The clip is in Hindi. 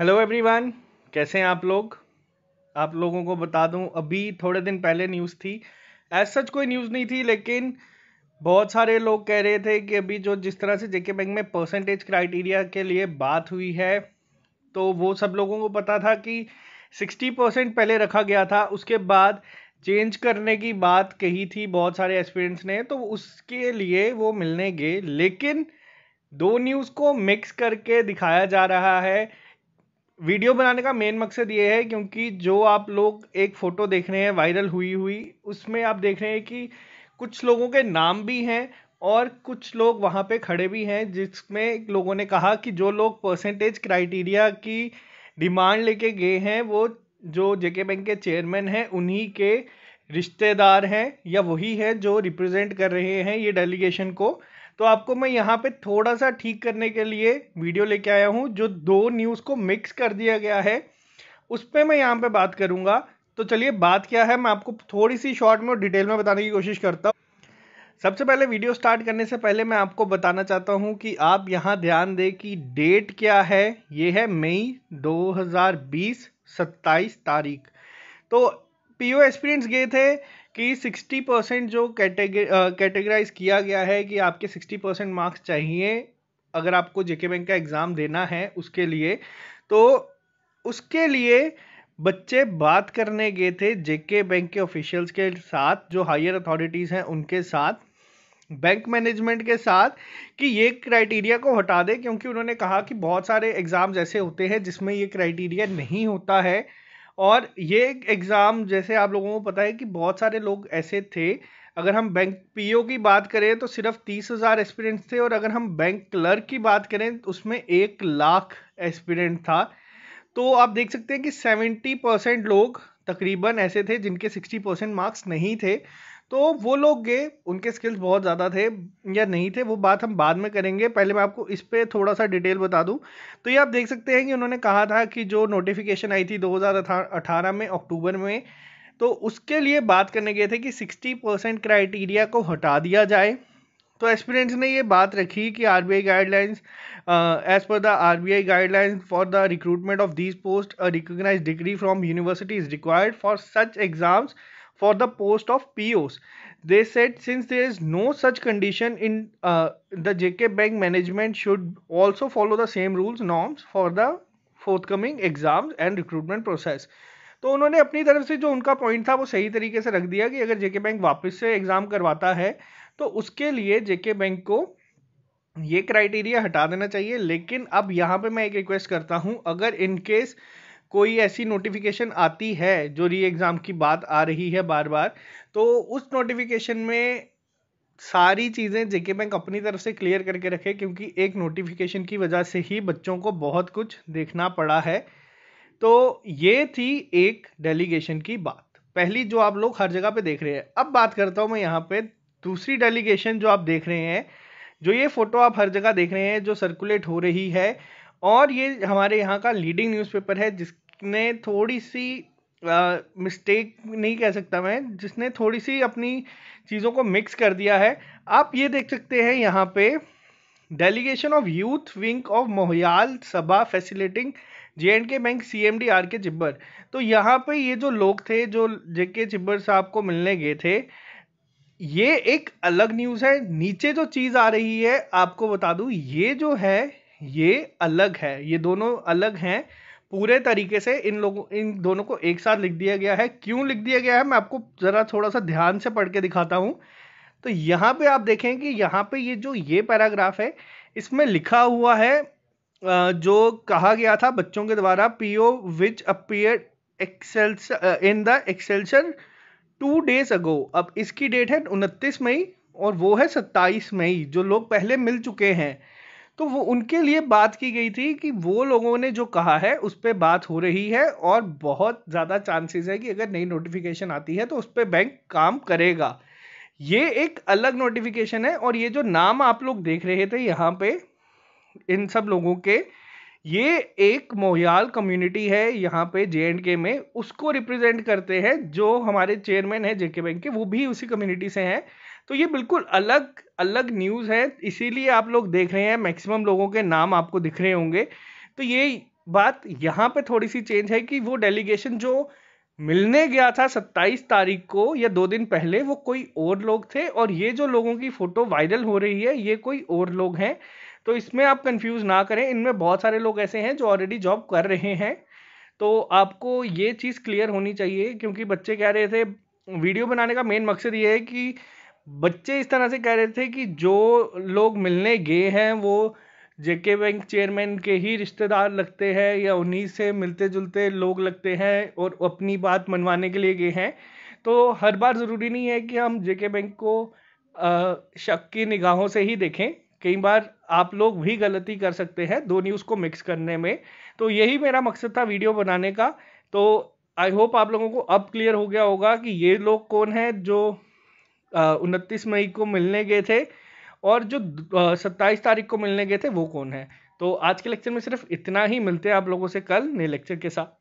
हेलो एवरीवन कैसे हैं आप लोग आप लोगों को बता दूं अभी थोड़े दिन पहले न्यूज़ थी एज सच कोई न्यूज़ नहीं थी लेकिन बहुत सारे लोग कह रहे थे कि अभी जो जिस तरह से जेके बैंक में परसेंटेज क्राइटेरिया के लिए बात हुई है तो वो सब लोगों को पता था कि 60 परसेंट पहले रखा गया था उसके बाद चेंज करने की बात कही थी बहुत सारे एस्पिरेंट्स ने तो उसके लिए वो मिलने गए लेकिन दो न्यूज़ को मिक्स करके दिखाया जा रहा है वीडियो बनाने का मेन मकसद ये है क्योंकि जो आप लोग एक फ़ोटो देख रहे हैं वायरल हुई हुई उसमें आप देख रहे हैं कि कुछ लोगों के नाम भी हैं और कुछ लोग वहाँ पे खड़े भी हैं जिसमें लोगों ने कहा कि जो लोग परसेंटेज क्राइटेरिया की डिमांड लेके गए हैं वो जो जेके बैंक के चेयरमैन हैं उन्हीं के रिश्तेदार हैं या वही हैं जो रिप्रेजेंट कर रहे हैं ये डेलीगेशन को तो आपको मैं यहाँ पे थोड़ा सा ठीक करने के लिए वीडियो लेके आया हूँ जो दो न्यूज़ को मिक्स कर दिया गया है उस पर मैं यहाँ पे बात करूँगा तो चलिए बात क्या है मैं आपको थोड़ी सी शॉर्ट में और डिटेल में बताने की कोशिश करता हूँ सबसे पहले वीडियो स्टार्ट करने से पहले मैं आपको बताना चाहता हूँ कि आप यहाँ ध्यान दें कि डेट क्या है ये है मई दो हज़ार तारीख तो पीओ एक्सपीरियंस गए थे कि 60 परसेंट जो कैटेगराइज किया गया है कि आपके 60 परसेंट मार्क्स चाहिए अगर आपको जेके बैंक का एग्ज़ाम देना है उसके लिए तो उसके लिए बच्चे बात करने गए थे जेके बैंक के ऑफिशियल्स के साथ जो हायर अथॉरिटीज़ हैं उनके साथ बैंक मैनेजमेंट के साथ कि ये क्राइटेरिया को हटा दे क्योंकि उन्होंने कहा कि बहुत सारे एग्ज़ाम्स ऐसे होते हैं जिसमें ये क्राइटेरिया नहीं होता है और ये एग्ज़ाम जैसे आप लोगों को पता है कि बहुत सारे लोग ऐसे थे अगर हम बैंक पीओ की बात करें तो सिर्फ तीस हज़ार एक्सपीरियंट थे और अगर हम बैंक क्लर्क की बात करें तो उसमें एक लाख एक्सपीरियंट था तो आप देख सकते हैं कि सेवेंटी परसेंट लोग तकरीबन ऐसे थे जिनके सिक्सटी परसेंट मार्क्स नहीं थे तो वो लोग गए उनके स्किल्स बहुत ज़्यादा थे या नहीं थे वो बात हम बाद में करेंगे पहले मैं आपको इस पर थोड़ा सा डिटेल बता दूं तो ये आप देख सकते हैं कि उन्होंने कहा था कि जो नोटिफिकेशन आई थी 2018 में अक्टूबर में तो उसके लिए बात करने गए थे कि 60 परसेंट क्राइटेरिया को हटा दिया जाए तो एक्सपीरियंस ने ये बात रखी कि R B I guidelines as per the R B I guidelines for the recruitment of this post recognise degree from university is required for such exams for the post of POs. They said since there is no such condition in uh, the JK Bank management should also follow the same rules norms for the forthcoming exams and recruitment process. तो उन्होंने अपनी तरफ से जो उनका पॉइंट था वो सही तरीके से रख दिया कि अगर जेके बैंक वापस से एग्ज़ाम करवाता है तो उसके लिए जेके बैंक को ये क्राइटेरिया हटा देना चाहिए लेकिन अब यहाँ पे मैं एक रिक्वेस्ट करता हूँ अगर इन केस कोई ऐसी नोटिफिकेशन आती है जो री एग्ज़ाम की बात आ रही है बार बार तो उस नोटिफिकेशन में सारी चीज़ें जेके बैंक अपनी तरफ से क्लियर करके रखे क्योंकि एक नोटिफिकेशन की वजह से ही बच्चों को बहुत कुछ देखना पड़ा है तो ये थी एक डेलीगेशन की बात पहली जो आप लोग हर जगह पे देख रहे हैं अब बात करता हूँ मैं यहाँ पे दूसरी डेलीगेशन जो आप देख रहे हैं जो ये फ़ोटो आप हर जगह देख रहे हैं जो सर्कुलेट हो रही है और ये हमारे यहाँ का लीडिंग न्यूज़पेपर है जिसने थोड़ी सी मिस्टेक नहीं कह सकता मैं जिसने थोड़ी सी अपनी चीज़ों को मिक्स कर दिया है आप ये देख सकते हैं यहाँ पे delegation of youth wing of Mohyal Sabha facilitating J and K bank C M D R K Chibber तो यहाँ पे ये जो लोग थे जो जे के चिब्बर साहब को मिलने गए थे ये एक अलग न्यूज़ है नीचे जो चीज़ आ रही है आपको बता दूँ ये जो है ये अलग है ये दोनों अलग हैं पूरे तरीके से इन लोगों इन दोनों को एक साथ लिख दिया गया है क्यों लिख दिया गया है मैं आपको ज़रा थोड़ा सा ध्यान से पढ़ के दिखाता हूँ तो यहाँ पे आप देखें कि यहाँ पे ये जो ये पैराग्राफ है इसमें लिखा हुआ है जो कहा गया था बच्चों के द्वारा P O which appear excels in the Excelsior two days ago अब इसकी डेट है उनतीस मई और वो है सत्ताईस मई जो लोग पहले मिल चुके हैं तो वो उनके लिए बात की गई थी कि वो लोगों ने जो कहा है उस पर बात हो रही है और बहुत ज़्यादा चांसेस है कि अगर नई नोटिफिकेशन आती है तो उस पर बैंक काम करेगा ये एक अलग नोटिफिकेशन है और ये जो नाम आप लोग देख रहे थे यहाँ पे इन सब लोगों के ये एक मोहयाल कम्युनिटी है यहाँ पे जे एंड के में उसको रिप्रेजेंट करते हैं जो हमारे चेयरमैन है जेके बैंक के वो भी उसी कम्युनिटी से हैं तो ये बिल्कुल अलग अलग न्यूज़ है इसीलिए आप लोग देख रहे हैं मैक्सिमम लोगों के नाम आपको दिख रहे होंगे तो ये बात यहाँ पे थोड़ी सी चेंज है कि वो डेलीगेशन जो मिलने गया था 27 तारीख को या दो दिन पहले वो कोई और लोग थे और ये जो लोगों की फ़ोटो वायरल हो रही है ये कोई और लोग हैं तो इसमें आप कंफ्यूज ना करें इनमें बहुत सारे लोग ऐसे हैं जो ऑलरेडी जॉब कर रहे हैं तो आपको ये चीज़ क्लियर होनी चाहिए क्योंकि बच्चे कह रहे थे वीडियो बनाने का मेन मकसद ये है कि बच्चे इस तरह से कह रहे थे कि जो लोग मिलने गए हैं वो जेके बैंक चेयरमैन के ही रिश्तेदार लगते हैं या उन्हीं से मिलते जुलते लोग लगते हैं और अपनी बात मनवाने के लिए गए हैं तो हर बार ज़रूरी नहीं है कि हम जेके बैंक को शक की निगाहों से ही देखें कई बार आप लोग भी गलती कर सकते हैं दो न्यूज़ को मिक्स करने में तो यही मेरा मकसद था वीडियो बनाने का तो आई होप आप लोगों को अब क्लियर हो गया होगा कि ये लोग कौन हैं जो उनतीस मई को मिलने गए थे और जो सत्ताईस तारीख को मिलने गए थे वो कौन है तो आज के लेक्चर में सिर्फ इतना ही मिलते हैं आप लोगों से कल नए लेक्चर के साथ